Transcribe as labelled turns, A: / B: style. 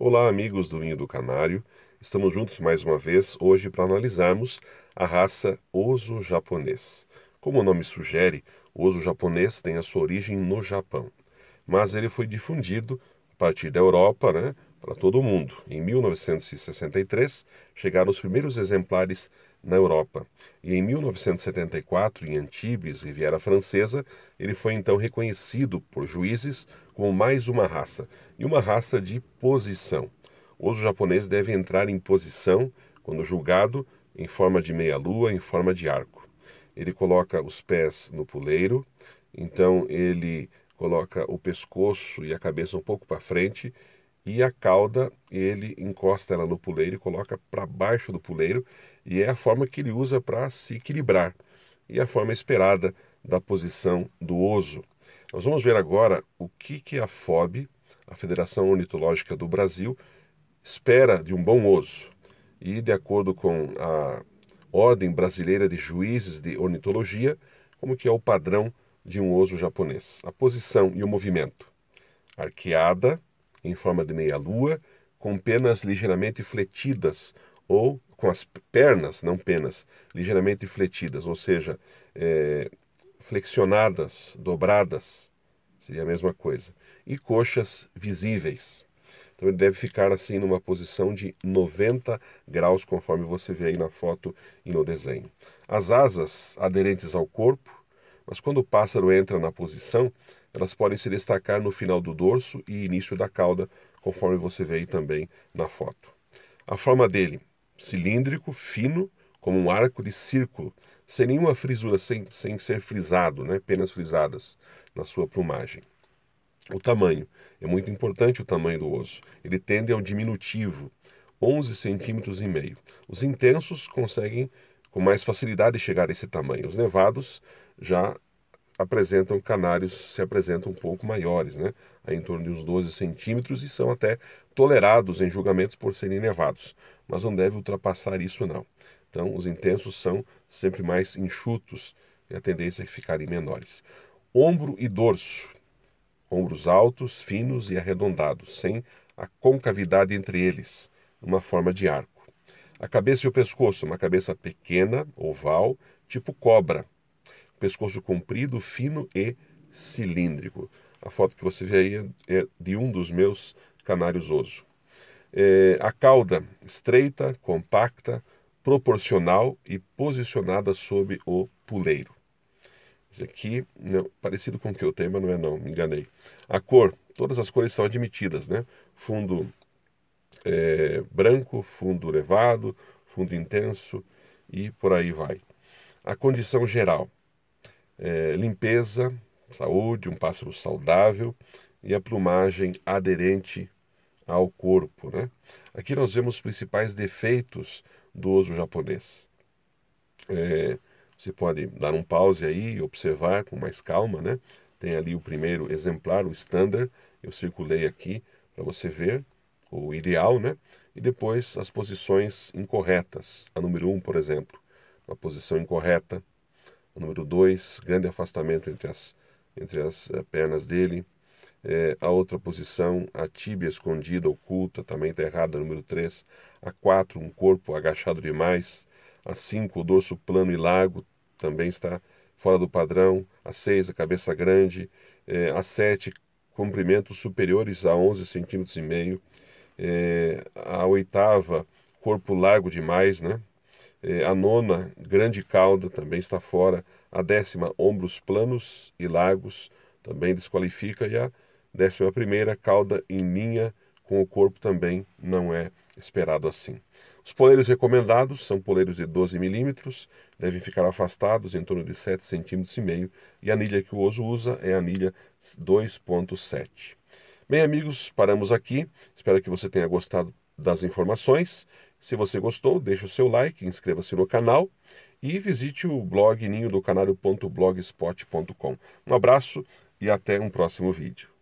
A: Olá, amigos do Vinho do Canário. Estamos juntos mais uma vez hoje para analisarmos a raça Oso japonês. Como o nome sugere, o Oso japonês tem a sua origem no Japão, mas ele foi difundido a partir da Europa, né, para todo o mundo. Em 1963, chegaram os primeiros exemplares na Europa. E em 1974, em Antibes, Riviera Francesa, ele foi então reconhecido por juízes como mais uma raça, e uma raça de posição. O uso japonês deve entrar em posição, quando julgado, em forma de meia-lua, em forma de arco. Ele coloca os pés no puleiro, então ele coloca o pescoço e a cabeça um pouco para frente e a cauda ele encosta ela no puleiro e coloca para baixo do puleiro e é a forma que ele usa para se equilibrar e a forma esperada da posição do oso. Nós vamos ver agora o que, que a FOB, a Federação Ornitológica do Brasil, espera de um bom oso. E, de acordo com a Ordem Brasileira de Juízes de Ornitologia, como que é o padrão de um oso japonês. A posição e o movimento. Arqueada, em forma de meia-lua, com penas ligeiramente fletidas ou com as pernas, não penas, ligeiramente fletidas, ou seja, é, flexionadas, dobradas, seria a mesma coisa, e coxas visíveis. Então ele deve ficar assim numa posição de 90 graus, conforme você vê aí na foto e no desenho. As asas aderentes ao corpo, mas quando o pássaro entra na posição, elas podem se destacar no final do dorso e início da cauda, conforme você vê aí também na foto. A forma dele, cilíndrico, fino, como um arco de círculo, sem nenhuma frisura, sem, sem ser frisado, né? penas frisadas na sua plumagem. O tamanho. É muito importante o tamanho do osso. Ele tende ao diminutivo, 11 centímetros e meio. Os intensos conseguem com mais facilidade chegar a esse tamanho. Os nevados já apresentam canários, se apresentam um pouco maiores, né? em torno de uns 12 centímetros e são até tolerados em julgamentos por serem nevados, mas não deve ultrapassar isso não. Então os intensos são sempre mais enxutos e a tendência é ficarem menores. Ombro e dorso, ombros altos, finos e arredondados, sem a concavidade entre eles, uma forma de arco. A cabeça e o pescoço, uma cabeça pequena, oval, tipo cobra. Pescoço comprido, fino e cilíndrico. A foto que você vê aí é de um dos meus canários oso. É, a cauda estreita, compacta, proporcional e posicionada sob o puleiro. Esse aqui, não, parecido com o que eu tenho, mas não é não, me enganei. A cor, todas as cores são admitidas, né? Fundo é, branco, fundo levado fundo intenso e por aí vai. A condição geral: é, limpeza, saúde, um pássaro saudável e a plumagem aderente ao corpo. Né? Aqui nós vemos os principais defeitos do oso japonês. É, você pode dar um pause aí e observar com mais calma, né? Tem ali o primeiro exemplar, o standard, eu circulei aqui para você ver o ideal, né? E depois as posições incorretas. A número 1, um, por exemplo, uma posição incorreta. A número 2, grande afastamento entre as, entre as eh, pernas dele. Eh, a outra posição, a tíbia escondida, oculta, também está errada. A número 3. A 4, um corpo agachado demais. A 5, o dorso plano e largo, também está fora do padrão. A 6, a cabeça grande. Eh, a 7, comprimentos superiores a 11 centímetros e meio é, a oitava, corpo largo demais, né? É, a nona, grande cauda, também está fora. A décima, ombros planos e largos, também desqualifica. E a décima primeira, cauda em linha com o corpo, também não é esperado assim. Os poleiros recomendados são poleiros de 12 milímetros, devem ficar afastados em torno de 7,5 cm e a anilha que o oso usa é a anilha 2.7. Bem, amigos, paramos aqui. Espero que você tenha gostado das informações. Se você gostou, deixe o seu like, inscreva-se no canal e visite o blog Ninho ninhodocanário.blogspot.com. Um abraço e até um próximo vídeo.